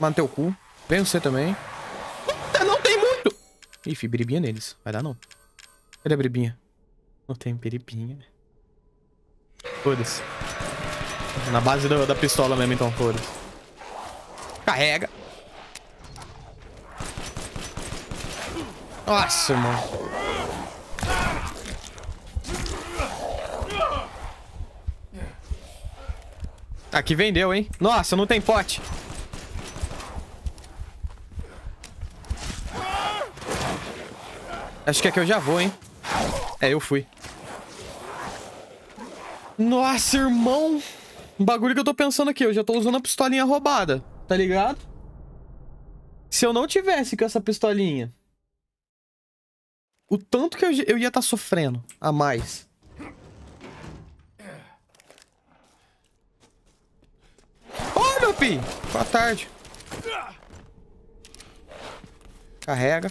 manter teu cu. Vem você também. Puta, não tem muito. Ih, fibribinha biribinha neles. Vai dar não. Cadê a biribinha? Não tem biribinha. Foda-se. Na base da, da pistola mesmo, então, foda-se. Carrega. Nossa, irmão. Aqui tá, vendeu, hein? Nossa, não tem pote. Acho que aqui é eu já vou, hein? É, eu fui. Nossa, irmão! O bagulho que eu tô pensando aqui. Eu já tô usando a pistolinha roubada, tá ligado? Se eu não tivesse com essa pistolinha... O tanto que eu, eu ia estar tá sofrendo a mais. Ô, oh, meu pi! Boa tarde. Carrega.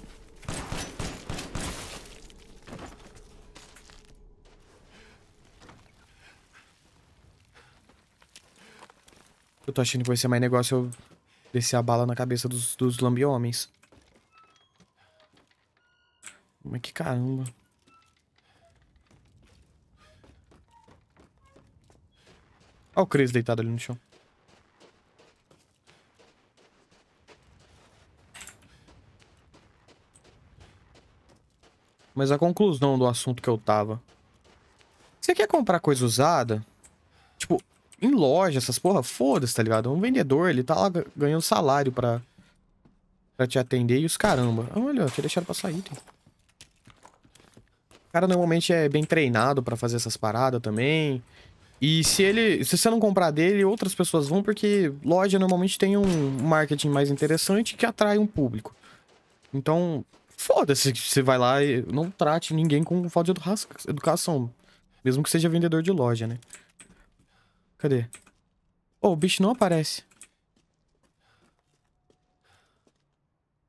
Eu tô achando que vai ser mais negócio eu descer a bala na cabeça dos, dos lambi-homens. Mas que caramba. Olha o Chris deitado ali no chão. Mas a conclusão do assunto que eu tava. Você quer comprar coisa usada? em loja, essas porra, foda-se, tá ligado? Um vendedor, ele tá lá ganhando salário pra, pra te atender e os caramba. Olha, tinha deixado pra sair, O cara normalmente é bem treinado pra fazer essas paradas também. E se ele, se você não comprar dele, outras pessoas vão, porque loja normalmente tem um marketing mais interessante que atrai um público. Então, foda-se que você vai lá e não trate ninguém com falta de educação, mesmo que seja vendedor de loja, né? Cadê? Oh, o bicho não aparece.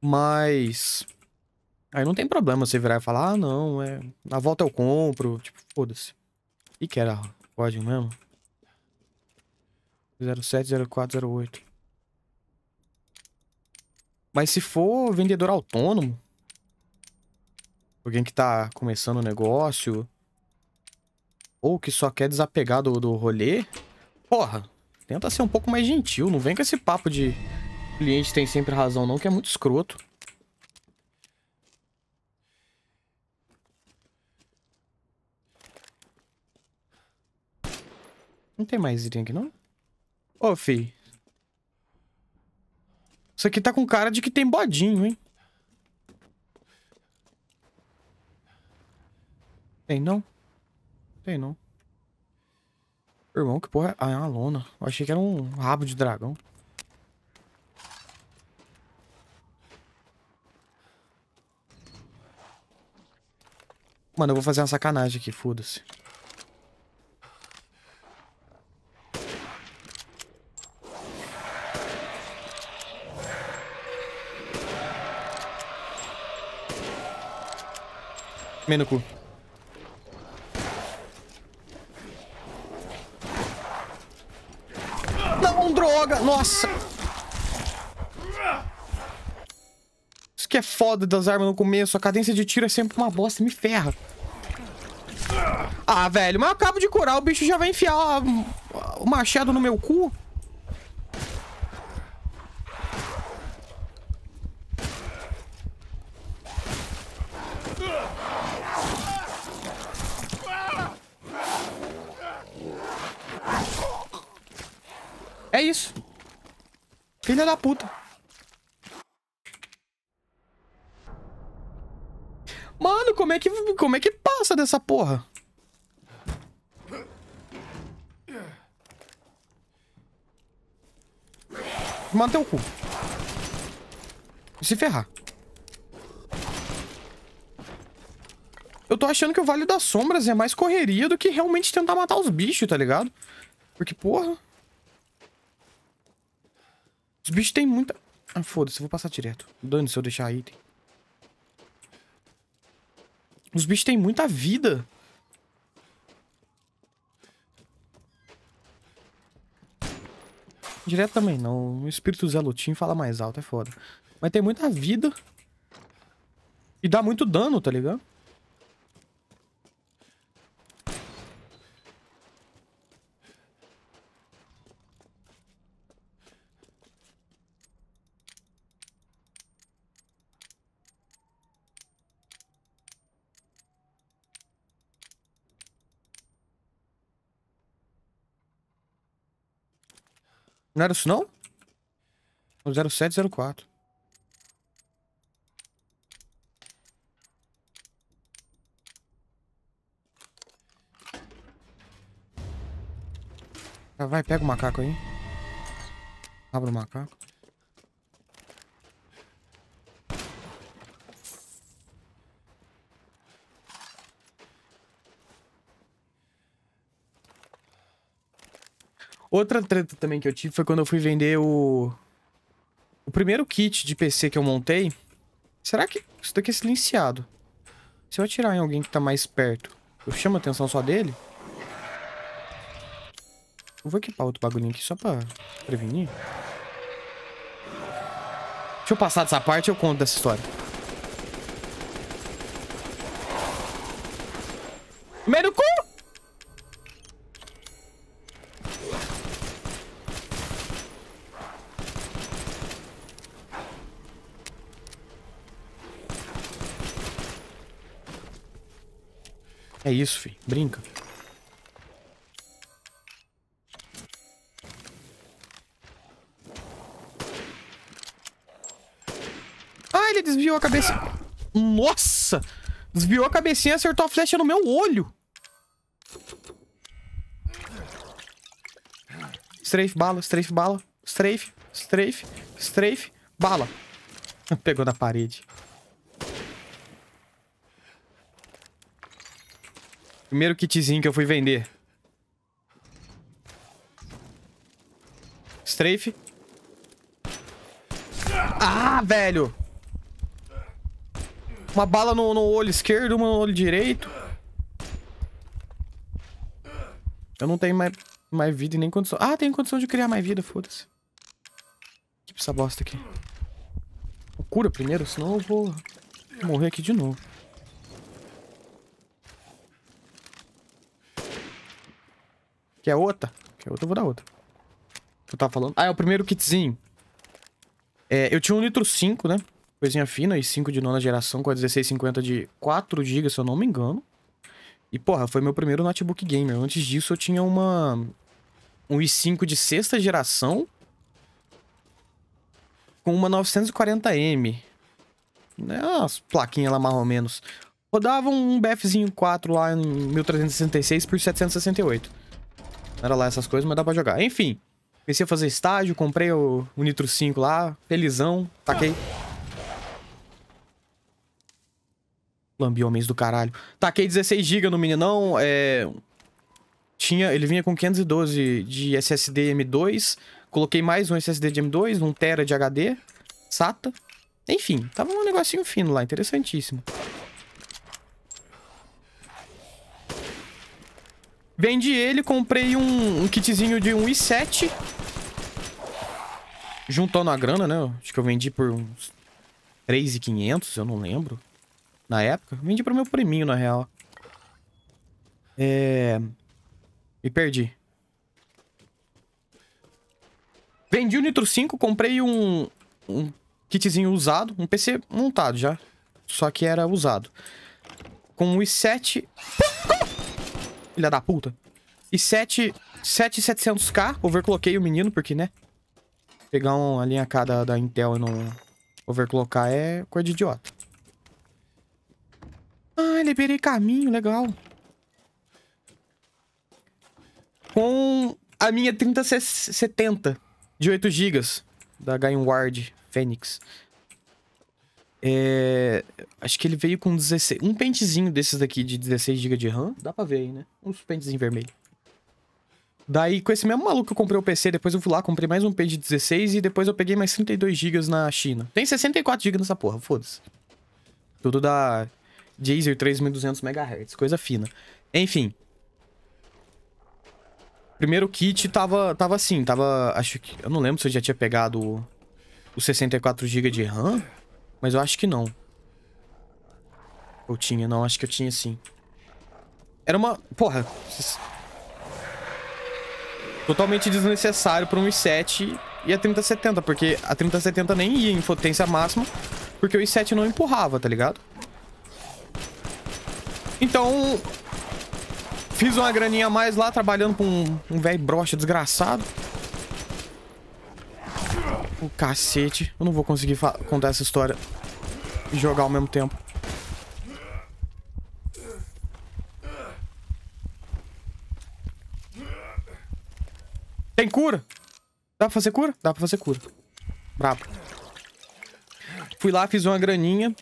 Mas... Aí não tem problema você virar e falar, ah, não, é... Na volta eu compro, tipo, foda-se. E que era código mesmo? 070408. Mas se for vendedor autônomo, alguém que tá começando o um negócio, ou que só quer desapegar do, do rolê, Porra, tenta ser um pouco mais gentil. Não vem com esse papo de cliente tem sempre razão, não, que é muito escroto. Não tem mais item aqui, não? Ô, fi. Isso aqui tá com cara de que tem bodinho, hein? Tem não? Tem não. Irmão, que porra é? Ah, é uma lona. Eu achei que era um rabo de dragão. Mano, eu vou fazer uma sacanagem aqui, foda-se. Meio no cu. Nossa! Isso que é foda das armas no começo. A cadência de tiro é sempre uma bosta. Me ferra. Ah, velho, mas eu acabo de curar. O bicho já vai enfiar o machado no meu cu. É isso. Filha da puta. Mano, como é que, como é que passa dessa porra? Manda o cu. Se ferrar. Eu tô achando que o Vale das Sombras é mais correria do que realmente tentar matar os bichos, tá ligado? Porque, porra... Os bichos têm muita... Ah, foda-se, vou passar direto. Dane-se eu deixar item. Os bichos têm muita vida. Direto também não. O espírito Zé Lutin fala mais alto, é foda. Mas tem muita vida. E dá muito dano, tá ligado? Não era isso, não? O 0704. Ah, vai, pega o macaco aí. Abra o macaco. Outra treta também que eu tive foi quando eu fui vender o... O primeiro kit de PC que eu montei. Será que... Isso daqui é silenciado. Se eu atirar em alguém que tá mais perto, eu chamo a atenção só dele? Eu vou equipar outro bagulhinho aqui só pra prevenir. Deixa eu passar dessa parte e eu conto dessa história. Meio É isso, filho. Brinca. Ah, ele desviou a cabeça. Nossa! Desviou a cabecinha e acertou a flecha no meu olho. Strafe, bala, strafe, bala. Strafe, strafe, strafe, bala. Pegou na parede. Primeiro kitzinho que eu fui vender. Strafe. Ah, velho! Uma bala no, no olho esquerdo, uma no olho direito. Eu não tenho mais, mais vida e nem condição. Ah, tem condição de criar mais vida, foda-se. Que tipo essa bosta aqui. Cura primeiro, senão eu vou morrer aqui de novo. Quer outra? Quer outra, eu vou dar outra. Que eu tava tá falando. Ah, é o primeiro kitzinho. É, eu tinha um litro 5, né? Coisinha fina e 5 de nona geração com a 1650 de 4 GB, se eu não me engano. E, porra, foi meu primeiro notebook gamer. Antes disso, eu tinha uma... Um i5 de sexta geração. Com uma 940M. Né? As plaquinhas lá, mais ou menos. Rodava um BFzinho 4 lá em 1366 por 768. Não era lá essas coisas, mas dá pra jogar. Enfim, comecei a fazer estágio, comprei o, o Nitro 5 lá, felizão, taquei. Lambi homens do caralho. Taquei 16 GB no meninão, é... Tinha, ele vinha com 512 de SSD M2, coloquei mais um SSD de M2, um tera de HD, SATA. Enfim, tava um negocinho fino lá, interessantíssimo. Vendi ele, comprei um, um kitzinho de i7, Juntando a grana, né? Acho que eu vendi por uns 3,500, eu não lembro. Na época. Vendi pro meu priminho, na real. É... Me perdi. Vendi o Nitro 5, comprei um, um kitzinho usado. Um PC montado já. Só que era usado. Com o i7 filha da puta. E 7700k. Overcloquei o menino, porque, né? Pegar uma linha K da, da Intel e não overclocar é coisa de idiota. Ah, liberei caminho, legal. Com a minha 3070 de 8 GB da Ward Fênix. É, acho que ele veio com 16. Um pentezinho desses daqui de 16 GB de RAM. Dá pra ver aí, né? Uns pentezinho vermelho. Daí, com esse mesmo maluco eu comprei o PC, depois eu fui lá, comprei mais um pente de 16 e depois eu peguei mais 32 GB na China. Tem 64 GB nessa porra, foda-se. Tudo da Jazer 3200 MHz, coisa fina. Enfim. Primeiro kit tava, tava assim, tava... Acho que... Eu não lembro se eu já tinha pegado o 64 GB de RAM. Mas eu acho que não. Eu tinha, não. Acho que eu tinha sim. Era uma... Porra. Totalmente desnecessário para um i7 e a 3070. Porque a 3070 nem ia em potência máxima. Porque o i7 não empurrava, tá ligado? Então... Fiz uma graninha a mais lá, trabalhando com um, um velho broxa desgraçado cacete. Eu não vou conseguir contar essa história e jogar ao mesmo tempo. Tem cura? Dá pra fazer cura? Dá pra fazer cura. Brabo. Fui lá, fiz uma graninha.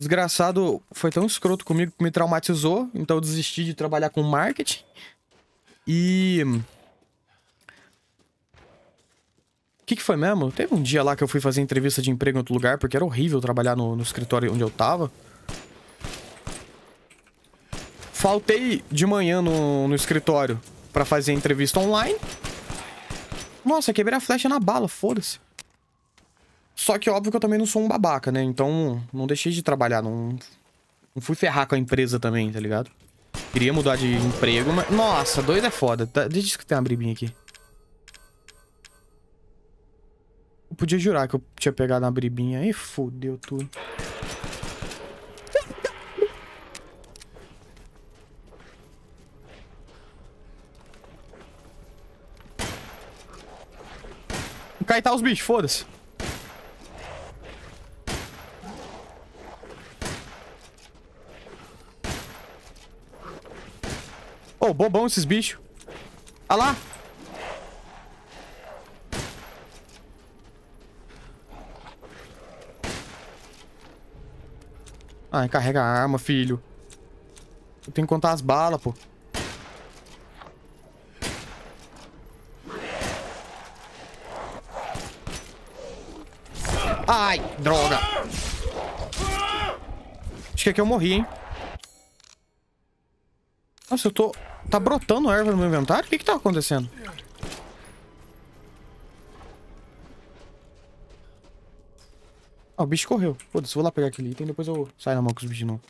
Desgraçado foi tão escroto comigo que me traumatizou. Então eu desisti de trabalhar com marketing. E... Hum, que, que foi mesmo? Teve um dia lá que eu fui fazer entrevista de emprego em outro lugar, porque era horrível trabalhar no, no escritório onde eu tava. Faltei de manhã no, no escritório pra fazer entrevista online. Nossa, quebrei a flecha na bala, foda-se. Só que óbvio que eu também não sou um babaca, né? Então não deixei de trabalhar, não, não fui ferrar com a empresa também, tá ligado? Queria mudar de emprego, mas... Nossa, dois é foda. Tá, deixa que tem uma bribinha aqui. podia jurar que eu tinha pegado uma bribinha. E fodeu tudo. Vou caitar os bichos, foda-se. oh, bobão esses bichos. Ah lá! Ah, carrega a arma, filho. Eu tenho que contar as balas, pô. Ai, droga. Acho que aqui eu morri, hein. Nossa, eu tô... Tá brotando erva no meu inventário? O que que tá acontecendo? Ah, o bicho correu. Foda-se, vou lá pegar aquele item, depois eu saio na mão com os bichos não.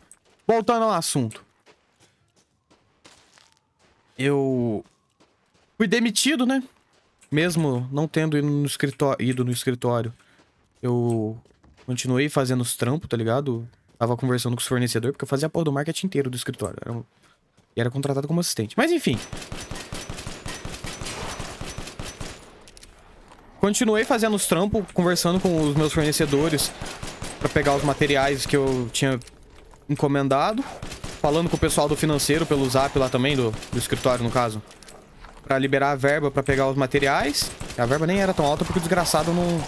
Voltando ao assunto. Eu fui demitido, né? Mesmo não tendo ido no escritório, ido no escritório eu continuei fazendo os trampos, tá ligado? Tava conversando com os fornecedores, porque eu fazia a porra do marketing inteiro do escritório. Era um... E era contratado como assistente. Mas enfim, Continuei fazendo os trampos, conversando com os meus fornecedores para pegar os materiais que eu tinha encomendado. Falando com o pessoal do financeiro pelo zap lá também, do, do escritório no caso. para liberar a verba para pegar os materiais. A verba nem era tão alta porque o desgraçado não,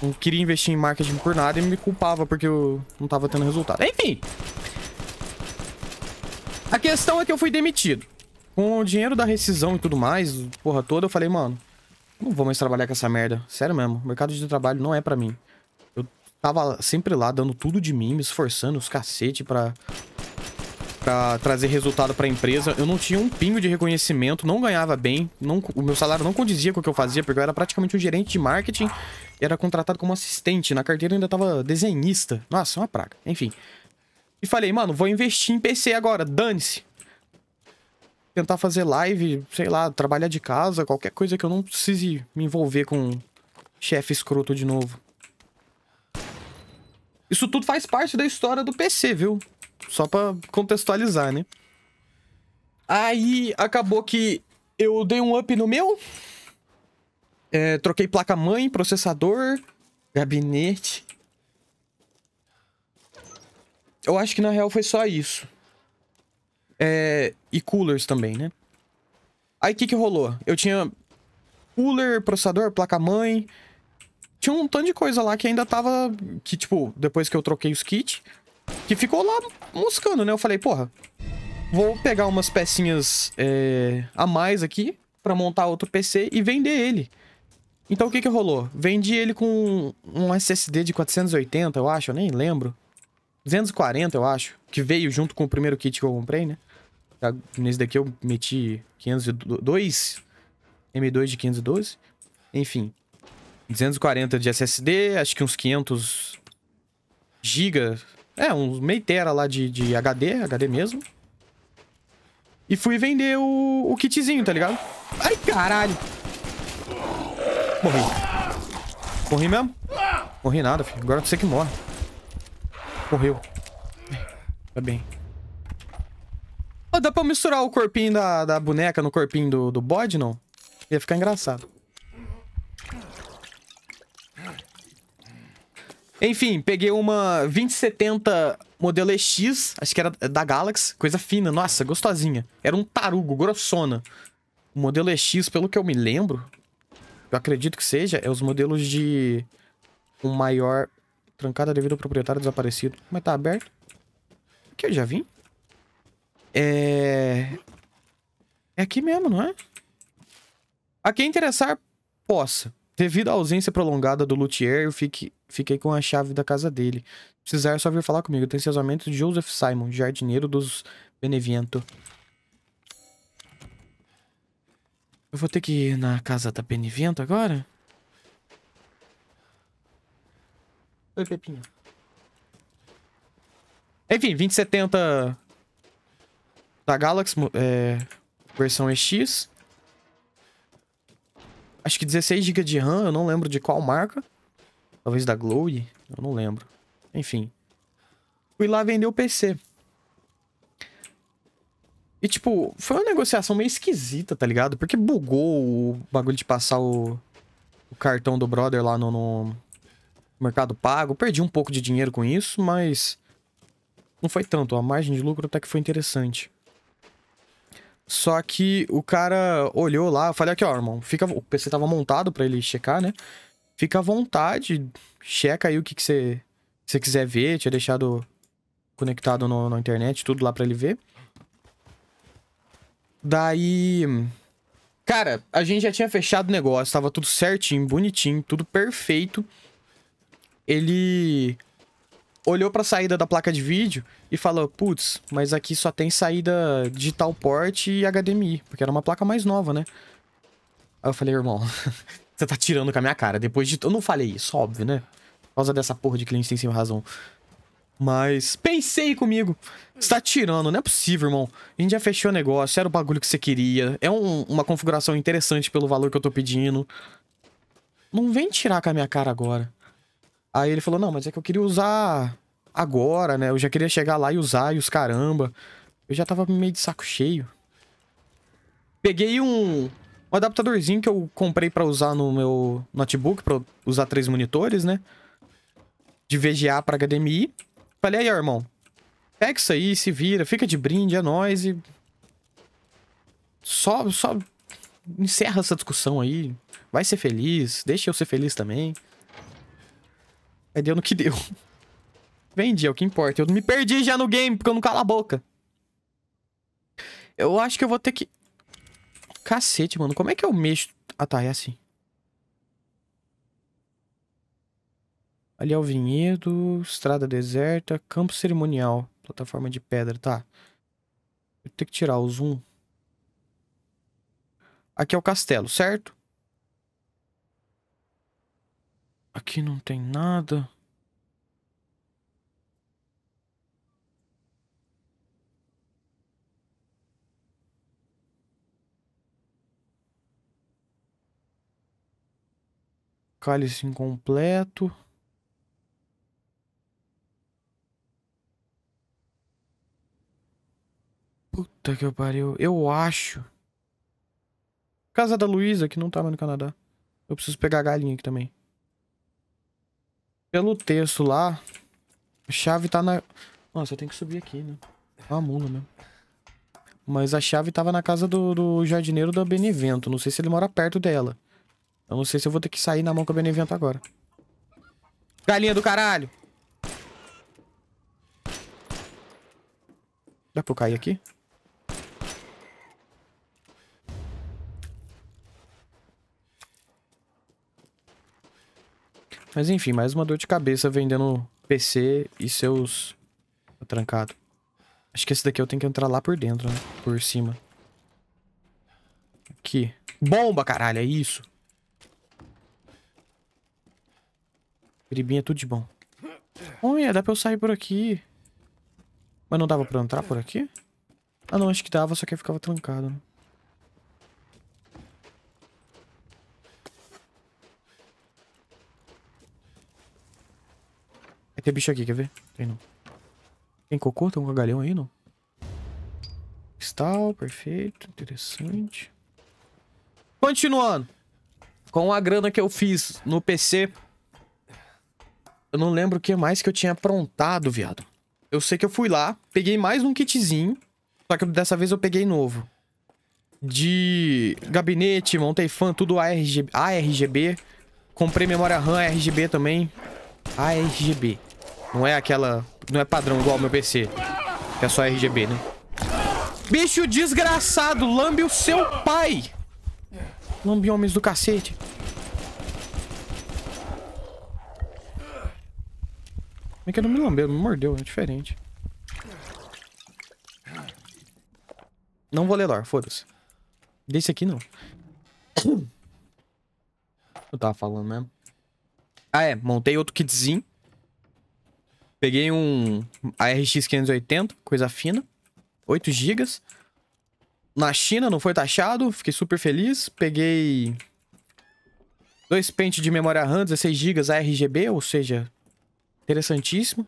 não queria investir em marketing por nada e me culpava porque eu não tava tendo resultado. Enfim. A questão é que eu fui demitido. Com o dinheiro da rescisão e tudo mais, porra toda, eu falei, mano, não vou mais trabalhar com essa merda. Sério mesmo. mercado de trabalho não é pra mim. Eu tava sempre lá, dando tudo de mim, me esforçando, os cacete pra... Pra trazer resultado pra empresa. Eu não tinha um pingo de reconhecimento, não ganhava bem. Não, o meu salário não condizia com o que eu fazia, porque eu era praticamente um gerente de marketing. Era contratado como assistente. Na carteira ainda tava desenhista. Nossa, uma praga. Enfim. E falei, mano, vou investir em PC agora, dane-se tentar fazer live, sei lá, trabalhar de casa, qualquer coisa que eu não precise me envolver com chefe escroto de novo. Isso tudo faz parte da história do PC, viu? Só pra contextualizar, né? Aí acabou que eu dei um up no meu. É, troquei placa-mãe, processador, gabinete. Eu acho que na real foi só isso. É, e coolers também, né? Aí o que, que rolou? Eu tinha cooler, processador, placa-mãe. Tinha um tanto de coisa lá que ainda tava. Que, tipo, depois que eu troquei os kits, que ficou lá moscando, né? Eu falei, porra, vou pegar umas pecinhas é, a mais aqui para montar outro PC e vender ele. Então o que que rolou? Vendi ele com um SSD de 480, eu acho, eu nem lembro. 240, eu acho, que veio junto com o primeiro kit que eu comprei, né? Nesse daqui eu meti 502, M2 de 512, enfim. 240 de SSD, acho que uns 500 giga, é, uns meio tera lá de, de HD, HD mesmo. E fui vender o, o kitzinho, tá ligado? Ai, caralho! Morri. Morri mesmo? Morri nada, filho. Agora você que morre. Correu. Tá bem. Oh, dá pra misturar o corpinho da, da boneca no corpinho do, do bode, não? Ia ficar engraçado. Enfim, peguei uma 2070 modelo EX, acho que era da Galaxy, coisa fina, nossa, gostosinha. Era um tarugo, grossona. O modelo EX, pelo que eu me lembro, eu acredito que seja, é os modelos de um maior Trancada devido ao proprietário desaparecido. Mas tá aberto. Aqui eu já vim. É... É aqui mesmo, não é? A quem interessar, possa. Devido à ausência prolongada do luthier, eu fique, fiquei com a chave da casa dele. Se precisar, é só vir falar comigo. casamento de Joseph Simon, jardineiro dos Benevento. Eu vou ter que ir na casa da Benevento agora? Oi, Pepinha. Enfim, 2070 da Galaxy, é, versão EX. Acho que 16 GB de RAM, eu não lembro de qual marca. Talvez da Glowy, eu não lembro. Enfim. Fui lá vender o PC. E, tipo, foi uma negociação meio esquisita, tá ligado? Porque bugou o bagulho de passar o, o cartão do brother lá no, no, Mercado Pago. Perdi um pouco de dinheiro com isso, mas não foi tanto. A margem de lucro até que foi interessante. Só que o cara olhou lá, falei aqui, ó, irmão, fica, o PC tava montado para ele checar, né? Fica à vontade, checa aí o que que você você quiser ver, tinha deixado conectado no, na internet, tudo lá para ele ver. Daí, cara, a gente já tinha fechado o negócio, tava tudo certinho, bonitinho, tudo perfeito ele olhou para a saída da placa de vídeo e falou: "Putz, mas aqui só tem saída digital port e HDMI, porque era uma placa mais nova, né?" Aí eu falei: "Irmão, você tá tirando com a minha cara. Depois de eu não falei isso, óbvio, né? Por causa dessa porra de cliente tem sem razão. Mas pensei comigo. Você tá tirando, não é possível, irmão. A gente já fechou o negócio, era o bagulho que você queria. É um, uma configuração interessante pelo valor que eu tô pedindo. Não vem tirar com a minha cara agora. Aí ele falou: Não, mas é que eu queria usar agora, né? Eu já queria chegar lá e usar e os caramba. Eu já tava meio de saco cheio. Peguei um, um adaptadorzinho que eu comprei para usar no meu notebook, para usar três monitores, né? De VGA para HDMI. Falei: Aí, irmão, pega isso aí, se vira, fica de brinde, é nóis e. Só, só encerra essa discussão aí. Vai ser feliz, deixa eu ser feliz também. Aí é deu no que deu. Vendi, é o que importa. Eu me perdi já no game, porque eu não calo a boca. Eu acho que eu vou ter que... Cacete, mano. Como é que eu mexo... Ah, tá. É assim. Ali é o vinhedo, estrada deserta, campo cerimonial, plataforma de pedra, tá. Eu tenho que tirar o zoom. Aqui é o castelo, certo? Aqui não tem nada. Cálice incompleto. Puta que pariu. Eu acho. Casa da Luísa, que não tava tá no Canadá. Eu preciso pegar a galinha aqui também. Pelo texto lá, a chave tá na... Nossa, eu tenho que subir aqui, né? É uma mula mesmo. Mas a chave tava na casa do, do jardineiro da Benevento. Não sei se ele mora perto dela. Eu não sei se eu vou ter que sair na mão com a Benevento agora. Galinha do caralho! Dá pra eu cair aqui? Mas enfim, mais uma dor de cabeça vendendo PC e seus... Tá trancado. Acho que esse daqui eu tenho que entrar lá por dentro, né? Por cima. Aqui. Bomba, caralho, é isso. Peribinha é tudo de bom. Olha, dá pra eu sair por aqui. Mas não dava pra entrar por aqui? Ah, não, acho que dava, só que ficava trancado, né? ter bicho aqui, quer ver? Tem não. Tem cocô? Tem um cagalhão aí, não? Cristal, perfeito, interessante. Continuando. Com a grana que eu fiz no PC. Eu não lembro o que mais que eu tinha aprontado, viado. Eu sei que eu fui lá, peguei mais um kitzinho. Só que dessa vez eu peguei novo. De gabinete, montei fã, tudo ARGB. ARGB. Comprei memória RAM RGB também. ARGB. Não é aquela... Não é padrão igual ao meu PC. Que é só RGB, né? Bicho desgraçado, lambe o seu pai! Lambe homens do cacete. Como é que eu não me lambeu? Me mordeu, é diferente. Não vou ler lore, foda-se. Desse aqui não. Eu tava falando mesmo. Ah, é. Montei outro kitzinho. Peguei um ARX 580, coisa fina. 8 GB. Na China, não foi taxado, fiquei super feliz. Peguei dois pentes de memória RAM, 16 GB ARGB, ou seja, interessantíssimo.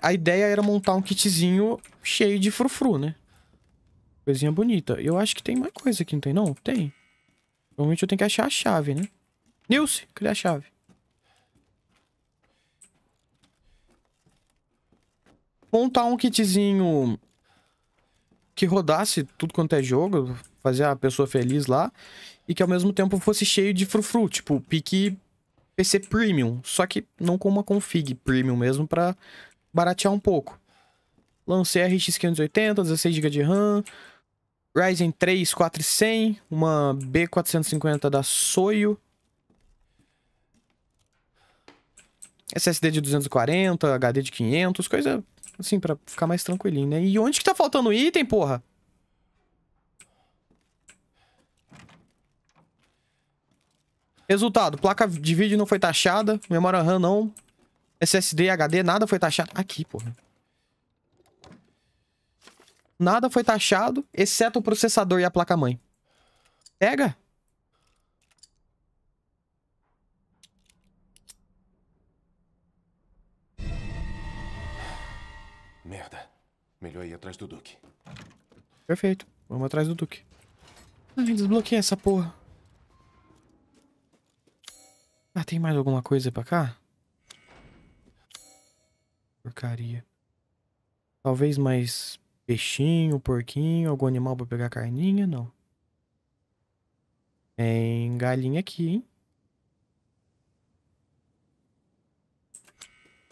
A ideia era montar um kitzinho cheio de frufru, né? Coisinha bonita. Eu acho que tem mais coisa aqui, não tem não? Tem. Provavelmente eu tenho que achar a chave, né? Nilce, cadê a chave? montar um kitzinho que rodasse tudo quanto é jogo, fazer a pessoa feliz lá, e que ao mesmo tempo fosse cheio de frufru, tipo, pique PC Premium, só que não com uma config Premium mesmo para baratear um pouco. Lancei a RX 580, 16 GB de RAM, Ryzen 3 4100, uma B450 da Soyo, SSD de 240, HD de 500, coisa Assim, pra ficar mais tranquilinho, né? E onde que tá faltando item, porra? Resultado, placa de vídeo não foi taxada, memória RAM não, SSD, HD, nada foi taxado. Aqui, porra. Nada foi taxado, exceto o processador e a placa-mãe. Pega. merda. Melhor ir atrás do Duque. Perfeito. Vamos atrás do Duque. Ai, desbloqueia essa porra. Ah, tem mais alguma coisa pra cá? Porcaria. Talvez mais peixinho, porquinho, algum animal pra pegar carninha, não. Tem galinha aqui, hein?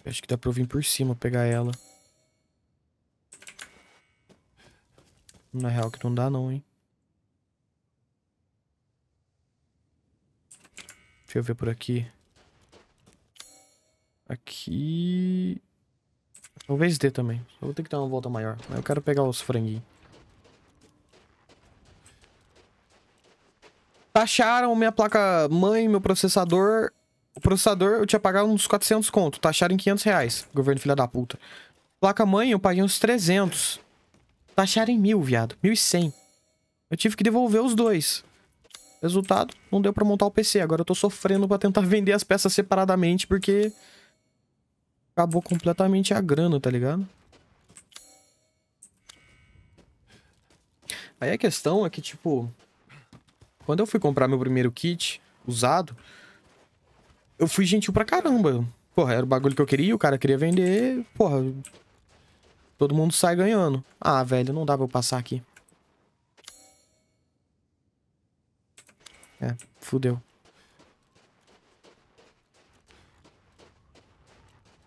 Acho que dá pra eu vir por cima pegar ela. Na real que não dá não, hein. Deixa eu ver por aqui. Aqui... Talvez dê também. Eu vou ter que dar uma volta maior. Mas eu quero pegar os franguinhos. Taxaram minha placa mãe, meu processador. O processador eu tinha pagado uns 400 conto. Taxaram em 500 reais. Governo filha da puta. Placa mãe eu paguei uns 300. Taxaram em mil, viado. Mil e cem. Eu tive que devolver os dois. Resultado, não deu pra montar o PC. Agora eu tô sofrendo pra tentar vender as peças separadamente, porque... Acabou completamente a grana, tá ligado? Aí a questão é que, tipo... Quando eu fui comprar meu primeiro kit, usado, eu fui gentil pra caramba. Porra, era o bagulho que eu queria, o cara queria vender, porra, Todo mundo sai ganhando. Ah, velho, não dá pra eu passar aqui. É, fudeu.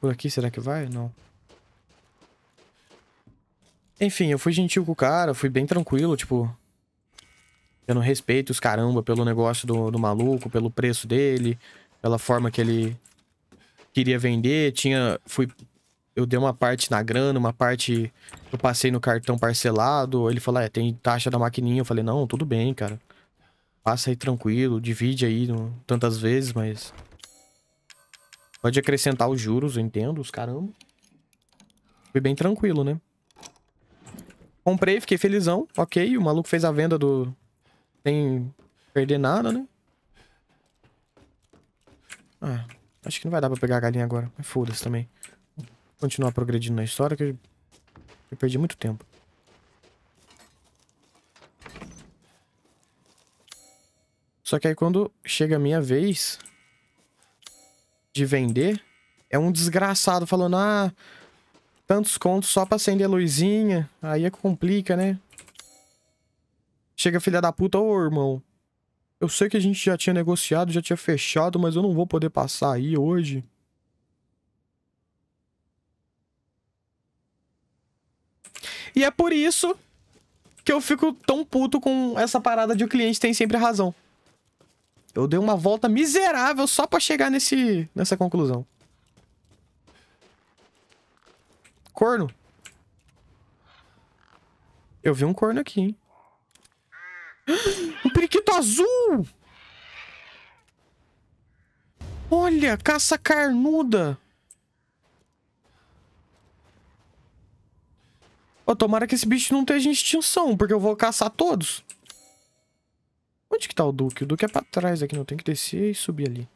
Por aqui, será que vai? Não. Enfim, eu fui gentil com o cara, fui bem tranquilo, tipo... Eu não respeito os caramba pelo negócio do, do maluco, pelo preço dele, pela forma que ele queria vender. Tinha... Fui eu dei uma parte na grana, uma parte eu passei no cartão parcelado. Ele falou, é, tem taxa da maquininha. Eu falei, não, tudo bem, cara. Passa aí tranquilo, divide aí tantas vezes, mas... Pode acrescentar os juros, eu entendo, os caramba. Foi bem tranquilo, né? Comprei, fiquei felizão, ok. O maluco fez a venda do... Sem perder nada, né? Ah, acho que não vai dar pra pegar a galinha agora. Foda-se também continuar progredindo na história, que eu, eu perdi muito tempo. Só que aí quando chega a minha vez de vender, é um desgraçado falando, ah, tantos contos só pra acender a luzinha, aí é que complica, né? Chega filha da puta, ô irmão, eu sei que a gente já tinha negociado, já tinha fechado, mas eu não vou poder passar aí hoje. E é por isso que eu fico tão puto com essa parada de o cliente tem sempre razão. Eu dei uma volta miserável só pra chegar nesse, nessa conclusão. Corno. Eu vi um corno aqui, hein? Um periquito azul! Olha, caça carnuda! Oh, tomara que esse bicho não esteja em extinção, porque eu vou caçar todos. Onde que tá o Duque? O Duque é pra trás aqui, não tem que descer e subir ali.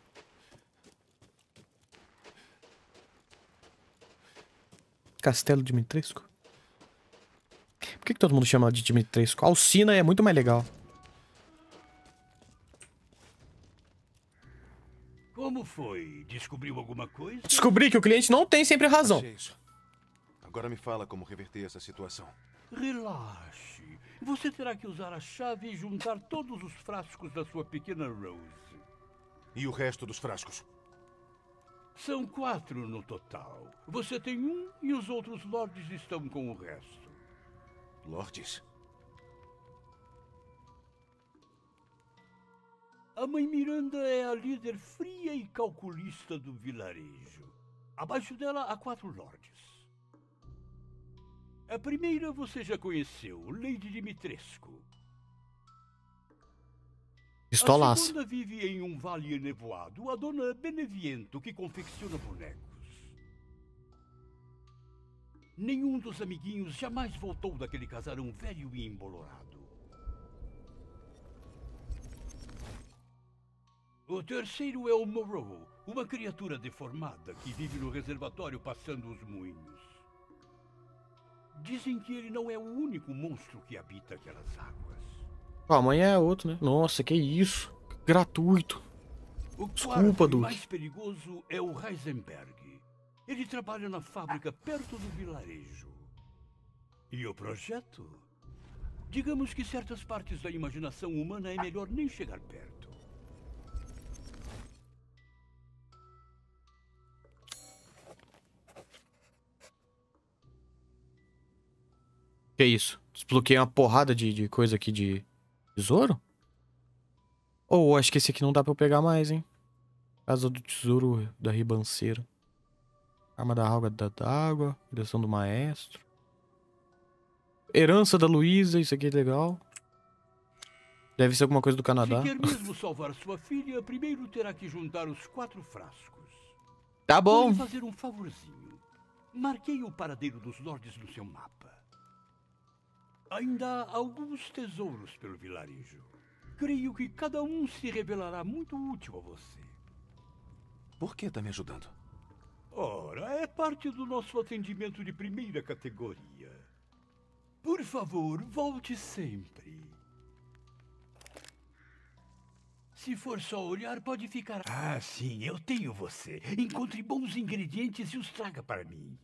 Castelo Dimitrescu? Por que, que todo mundo chama de Dimitrescu? Alcina é muito mais legal. Como foi? Descobriu alguma coisa? Descobri que o cliente não tem sempre razão. Agora me fala como reverter essa situação. Relaxe. Você terá que usar a chave e juntar todos os frascos da sua pequena Rose. E o resto dos frascos? São quatro no total. Você tem um e os outros lordes estão com o resto. Lordes? A mãe Miranda é a líder fria e calculista do vilarejo. Abaixo dela há quatro lordes. A primeira você já conheceu, Lady Dimitrescu. Pistolaço. A segunda vive em um vale nevoado, a dona Beneviento, que confecciona bonecos. Nenhum dos amiguinhos jamais voltou daquele casarão velho e embolorado. O terceiro é o Morrow, uma criatura deformada que vive no reservatório passando os moinhos. Dizem que ele não é o único monstro que habita aquelas águas. Ah, amanhã é outro, né? Nossa, que isso? Gratuito. O Desculpa, Duque. O mais perigoso é o Heisenberg. Ele trabalha na fábrica perto do vilarejo. E o projeto? Digamos que certas partes da imaginação humana é melhor nem chegar perto. Que isso? Desbloqueei uma porrada de, de coisa aqui de tesouro? Ou oh, acho que esse aqui não dá pra eu pegar mais, hein? Casa do tesouro da ribanceira. Arma da água da d'água. Direção do maestro. Herança da Luísa, isso aqui é legal. Deve ser alguma coisa do Canadá. Se quer mesmo salvar sua filha, primeiro terá que juntar os quatro frascos. Tá bom. Vou fazer um favorzinho. Marquei o paradeiro dos lordes no seu mapa. Ainda há alguns tesouros pelo vilarejo. Creio que cada um se revelará muito útil a você. Por que está me ajudando? Ora, é parte do nosso atendimento de primeira categoria. Por favor, volte sempre. Se for só olhar, pode ficar. Ah, sim, eu tenho você. Encontre bons ingredientes e os traga para mim.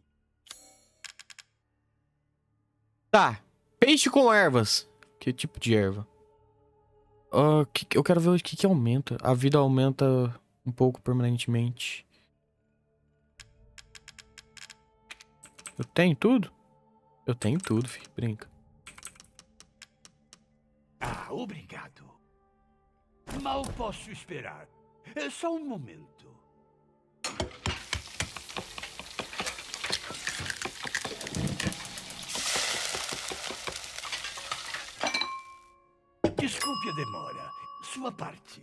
Tá. Peixe com ervas. Que tipo de erva? Uh, que, eu quero ver o que, que aumenta. A vida aumenta um pouco permanentemente. Eu tenho tudo? Eu tenho tudo, filho. Brinca. Ah, obrigado. Mal posso esperar. É só um momento. Desculpe a demora. Sua parte.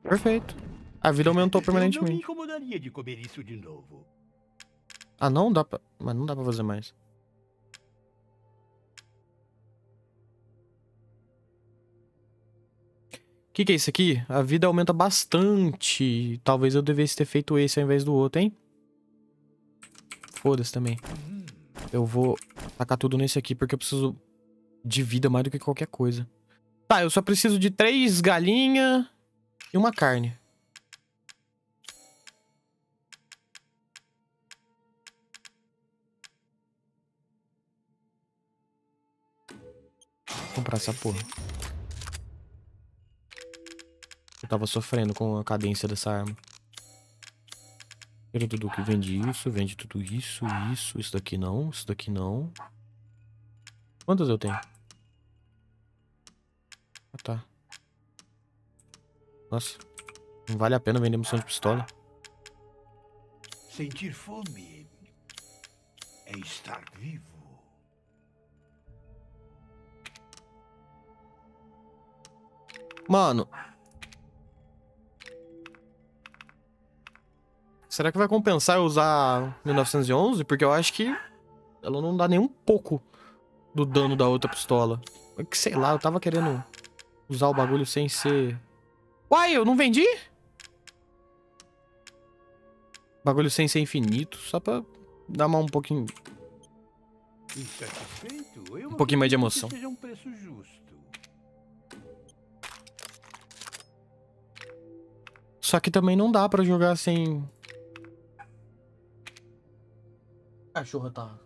Perfeito. A vida aumentou permanentemente. não me incomodaria de comer isso de novo. Ah, não dá pra... Mas não dá pra fazer mais. O que, que é isso aqui? A vida aumenta bastante. Talvez eu devesse ter feito esse ao invés do outro, hein? Foda-se também. Eu vou tacar tudo nesse aqui porque eu preciso de vida mais do que qualquer coisa. Tá, eu só preciso de três galinhas e uma carne. Vou comprar essa porra. Eu tava sofrendo com a cadência dessa arma. Tira tudo que vende isso, vende tudo isso, isso, isso daqui não, isso daqui não. Quantas eu tenho? Ah, tá. Nossa. Não vale a pena vender moção de pistola. Sentir fome é estar vivo. Mano. Será que vai compensar eu usar 1911? Porque eu acho que ela não dá nem um pouco do dano da outra pistola. Sei lá, eu tava querendo usar o bagulho sem ser... Uai, eu não vendi? Bagulho sem ser infinito, só pra dar uma um pouquinho... um pouquinho mais de emoção. Que seja um preço justo. Só que também não dá pra jogar sem... A cachorra tá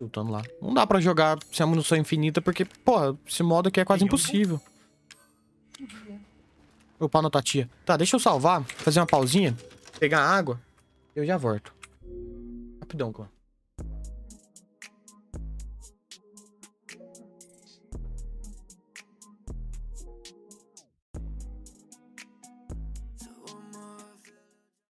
lutando lá. Não dá pra jogar sem a munição infinita, porque, porra, esse modo aqui é quase impossível. Meu pau na tua tia. Tá, deixa eu salvar, fazer uma pausinha, pegar água, eu já volto. Rapidão, clã.